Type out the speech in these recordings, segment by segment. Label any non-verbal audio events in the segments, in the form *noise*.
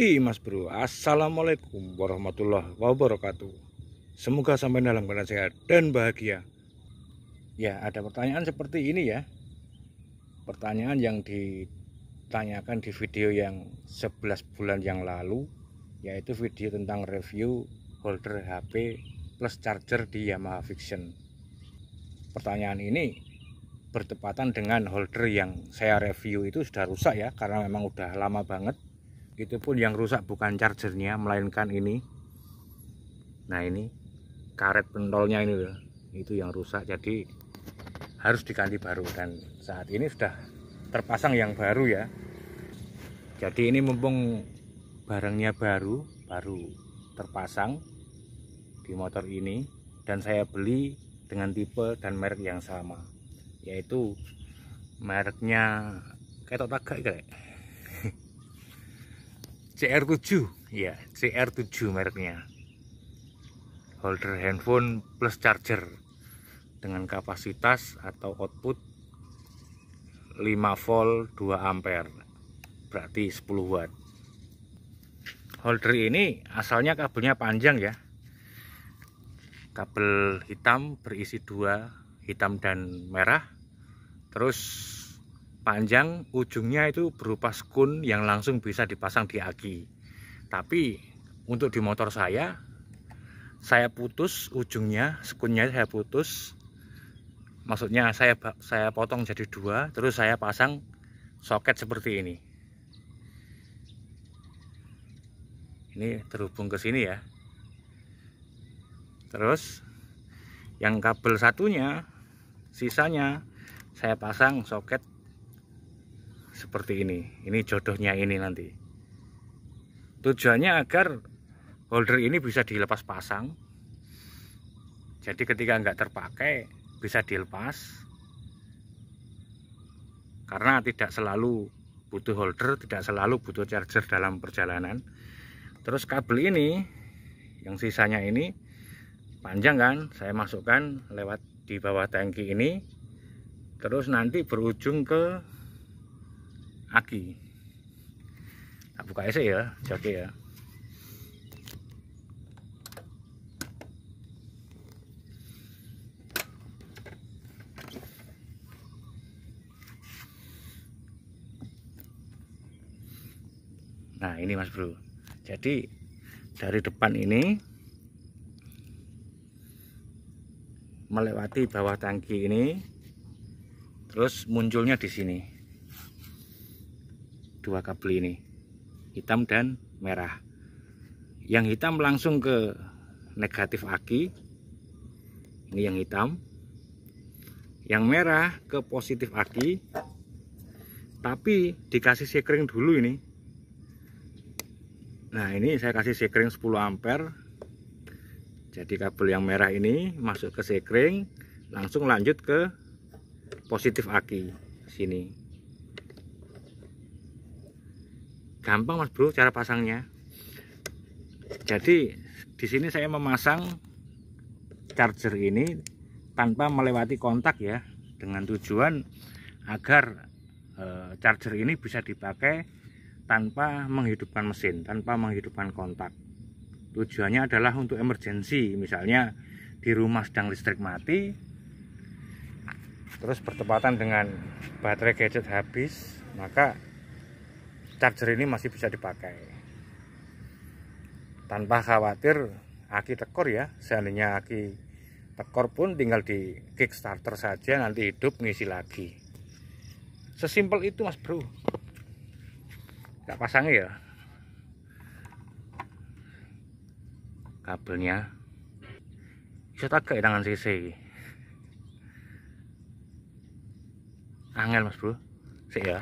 Hi mas bro Assalamualaikum warahmatullahi wabarakatuh Semoga sampai dalam keadaan sehat dan bahagia Ya ada pertanyaan seperti ini ya Pertanyaan yang ditanyakan di video yang 11 bulan yang lalu Yaitu video tentang review holder HP plus charger di Yamaha Fiction Pertanyaan ini bertepatan dengan holder yang saya review itu sudah rusak ya Karena memang udah lama banget itu pun yang rusak bukan chargernya melainkan ini nah ini karet pentolnya ini loh itu yang rusak jadi harus diganti baru dan saat ini sudah terpasang yang baru ya jadi ini mumpung barangnya baru baru terpasang di motor ini dan saya beli dengan tipe dan merek yang sama yaitu mereknya kayak tagak kayak CR7 ya CR7 mereknya holder handphone plus charger dengan kapasitas atau output 5 volt 2 ampere berarti 10 watt holder ini asalnya kabelnya panjang ya kabel hitam berisi dua hitam dan merah terus panjang ujungnya itu berupa skun yang langsung bisa dipasang di aki tapi untuk di motor saya saya putus ujungnya skunnya saya putus maksudnya saya saya potong jadi dua terus saya pasang soket seperti ini ini terhubung ke sini ya terus yang kabel satunya sisanya saya pasang soket seperti ini ini jodohnya ini nanti tujuannya agar holder ini bisa dilepas pasang jadi ketika nggak terpakai bisa dilepas karena tidak selalu butuh holder tidak selalu butuh charger dalam perjalanan terus kabel ini yang sisanya ini panjang kan saya masukkan lewat di bawah tangki ini terus nanti berujung ke aki tak buka esek ya joki ya Nah ini mas bro Jadi dari depan ini Melewati bawah tangki ini Terus munculnya di sini dua kabel ini hitam dan merah yang hitam langsung ke negatif aki ini yang hitam yang merah ke positif aki tapi dikasih sekring dulu ini nah ini saya kasih sekring 10 ampere jadi kabel yang merah ini masuk ke sekring langsung lanjut ke positif aki sini gampang mas bro cara pasangnya jadi di sini saya memasang charger ini tanpa melewati kontak ya dengan tujuan agar e, charger ini bisa dipakai tanpa menghidupkan mesin tanpa menghidupkan kontak tujuannya adalah untuk emergensi misalnya di rumah sedang listrik mati terus bertepatan dengan baterai gadget habis maka charger ini masih bisa dipakai tanpa khawatir aki tekor ya seandainya aki tekor pun tinggal di kickstarter saja nanti hidup ngisi lagi sesimpel itu mas bro nggak pasang ya kabelnya bisa agak dengan CC angel mas bro sih ya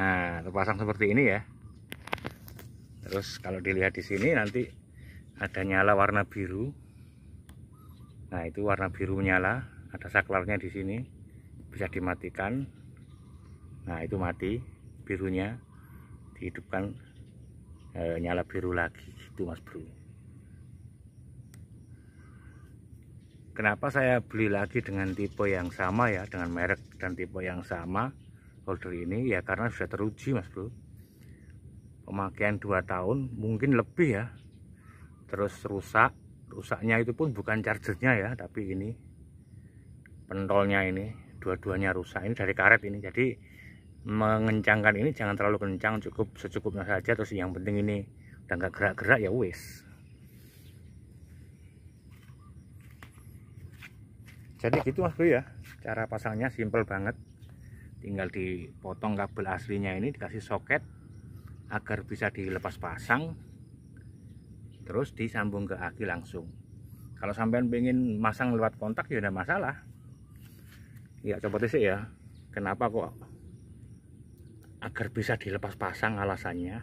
Nah, terpasang seperti ini ya. Terus kalau dilihat di sini nanti ada nyala warna biru. Nah, itu warna biru menyala, ada saklarnya di sini. Bisa dimatikan. Nah, itu mati birunya. Dihidupkan e, nyala biru lagi itu Mas Bro. Kenapa saya beli lagi dengan tipe yang sama ya, dengan merek dan tipe yang sama? folder ini ya karena sudah teruji mas bro pemakaian 2 tahun mungkin lebih ya terus rusak rusaknya itu pun bukan chargernya ya tapi ini pentolnya ini dua-duanya rusak ini dari karet ini jadi mengencangkan ini jangan terlalu kencang cukup secukupnya saja terus yang penting ini udah nggak gerak-gerak ya wes. jadi gitu mas bro ya cara pasangnya simple banget tinggal dipotong kabel aslinya ini dikasih soket agar bisa dilepas pasang terus disambung ke aki langsung kalau sampean pengen masang lewat kontak ya ada masalah ya coba sih ya kenapa kok agar bisa dilepas pasang alasannya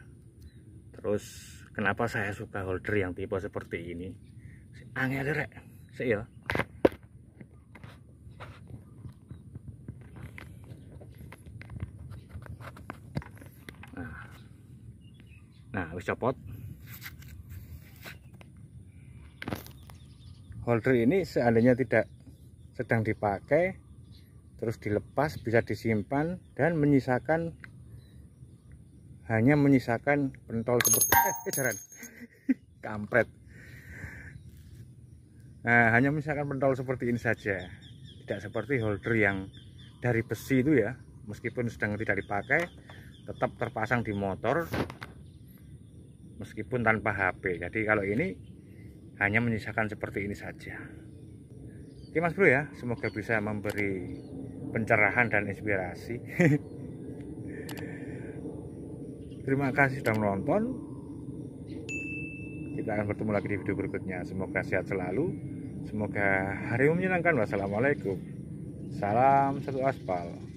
terus kenapa saya suka holder yang tipe seperti ini angin rek sih ya nah wis copot holder ini seandainya tidak sedang dipakai terus dilepas bisa disimpan dan menyisakan hanya menyisakan pentol seperti *laughs* eh, *laughs* kampret nah, hanya menyisakan pentol seperti ini saja tidak seperti holder yang dari besi itu ya meskipun sedang tidak dipakai tetap terpasang di motor meskipun tanpa HP jadi kalau ini hanya menyisakan seperti ini saja oke mas bro ya semoga bisa memberi pencerahan dan inspirasi *laughs* terima kasih sudah menonton kita akan bertemu lagi di video berikutnya semoga sehat selalu semoga harimu menyenangkan wassalamualaikum salam satu aspal